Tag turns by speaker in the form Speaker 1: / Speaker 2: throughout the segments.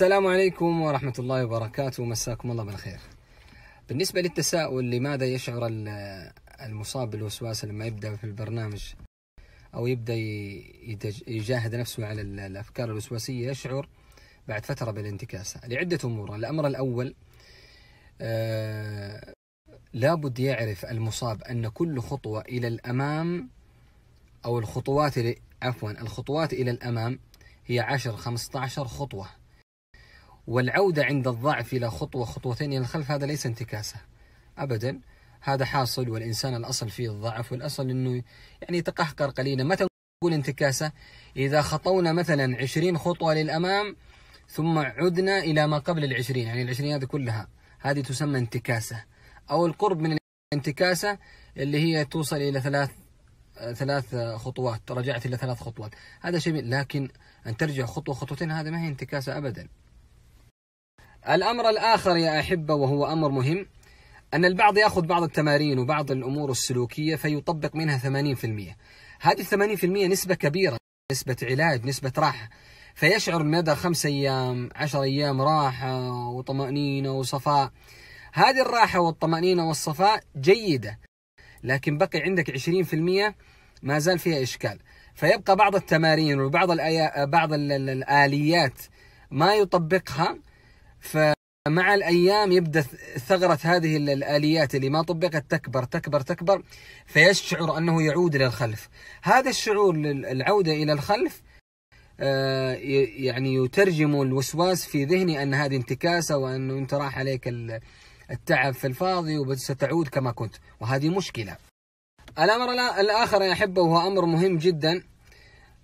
Speaker 1: السلام عليكم ورحمة الله وبركاته مساكم الله بالخير بالنسبة للتساؤل لماذا يشعر المصاب بالوسواس لما يبدأ في البرنامج أو يبدأ يجاهد نفسه على الأفكار الوسواسية يشعر بعد فترة بالانتكاسة لعدة أمور الأمر الأول آه لابد يعرف المصاب أن كل خطوة إلى الأمام أو الخطوات عفوا الخطوات إلى الأمام هي 10 15 خطوة والعودة عند الضعف إلى خطوة خطوتين إلى الخلف هذا ليس انتكاسة أبدا هذا حاصل والإنسان الأصل فيه الضعف والأصل أنه يعني يتقهقر قليلا متى نقول انتكاسة إذا خطونا مثلا عشرين خطوة للأمام ثم عدنا إلى ما قبل العشرين يعني العشرين هذه كلها هذه تسمى انتكاسة أو القرب من الانتكاسة اللي هي توصل إلى ثلاث ثلاث خطوات رجعت إلى ثلاث خطوات هذا شيء لكن أن ترجع خطوة خطوتين هذا ما هي انتكاسة أبدا الأمر الآخر يا أحبة وهو أمر مهم أن البعض يأخذ بعض التمارين وبعض الأمور السلوكية فيطبق منها 80% هذه 80% نسبة كبيرة نسبة علاج نسبة راحة فيشعر مدى خمس أيام عشر أيام راحة وطمأنينة وصفاء هذه الراحة والطمأنينة والصفاء جيدة لكن بقي عندك 20% ما زال فيها إشكال فيبقى بعض التمارين وبعض الآيا... بعض الآليات ما يطبقها فمع الأيام يبدأ ثغرة هذه الآليات اللي ما طبقت تكبر تكبر تكبر فيشعر أنه يعود إلى الخلف هذا الشعور العودة إلى الخلف آه، يعني يترجم الوسواس في ذهني أن هذه انتكاسة وأنه أنت راح عليك التعب في الفاضي وستعود كما كنت وهذه مشكلة الأمر الآخر يا أحبة وهو أمر مهم جدا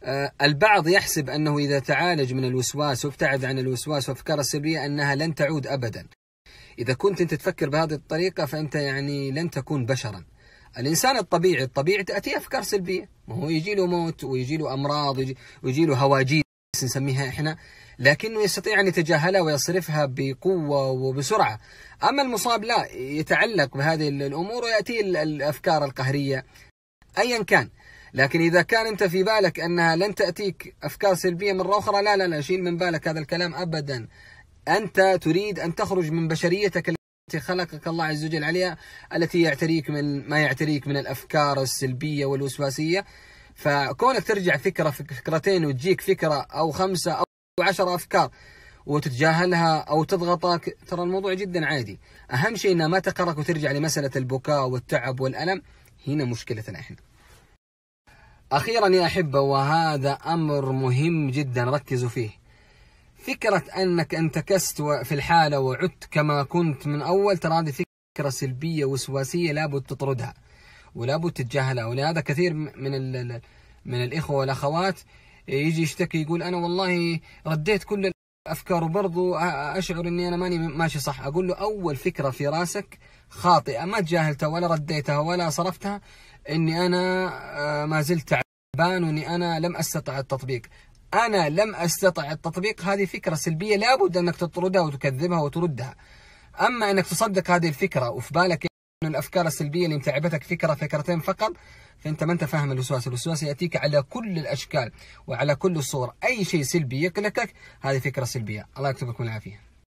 Speaker 1: آه، البعض يحسب أنه إذا تعالج من الوسواس وابتعد عن الوسواس والأفكار السلبية أنها لن تعود أبدا إذا كنت أنت تفكر بهذه الطريقة فأنت يعني لن تكون بشرا الإنسان الطبيعي الطبيعي تأتي أفكار سلبية ما هو يجي له موت ويجي له أمراض ويجي له هواجيس نسميها إحنا لكنه يستطيع أن يتجاهلها ويصرفها بقوة وبسرعة أما المصاب لا يتعلق بهذه الأمور ويأتي الأفكار القهرية أيا كان لكن إذا كان أنت في بالك أنها لن تأتيك أفكار سلبية مرة أخرى لا لا لا شيل من بالك هذا الكلام أبدا أنت تريد أن تخرج من بشريتك التي خلقك الله عز وجل عليها التي يعتريك من ما يعتريك من الافكار السلبيه والوسواسيه فكونك ترجع فكره فكرتين وتجيك فكره او خمسه او عشرة افكار وتتجاهلها او تضغطك ترى الموضوع جدا عادي اهم شيء انها ما تقرك وترجع لمساله البكاء والتعب والالم هنا مشكلتنا احنا أخيرا يا أحبة وهذا أمر مهم جدا ركزوا فيه فكرة أنك انتكست في الحالة وعدت كما كنت من أول ترى هذه فكرة سلبية وسواسية لابد تطردها ولابد تتجاهلها ولهذا كثير من من الإخوة والأخوات يجي يشتكي يقول أنا والله رديت كل الأفكار وبرضو أشعر أني أنا ماني ماشي صح أقول له أول فكرة في راسك خاطئة ما تجاهلتها ولا رديتها ولا صرفتها أني أنا آه، ما زلت بانوا اني انا لم استطع التطبيق انا لم استطع التطبيق هذه فكره سلبيه لابد انك تطردها وتكذبها وتردها اما انك تصدق هذه الفكره وفي بالك انه الافكار السلبيه اللي متعبتك فكره فكرتين فقط فانت ما انت فاهم الوسواس، الوسواس ياتيك على كل الاشكال وعلى كل الصور، اي شيء سلبي يقلقك هذه فكره سلبيه، الله يكتب لكم العافيه.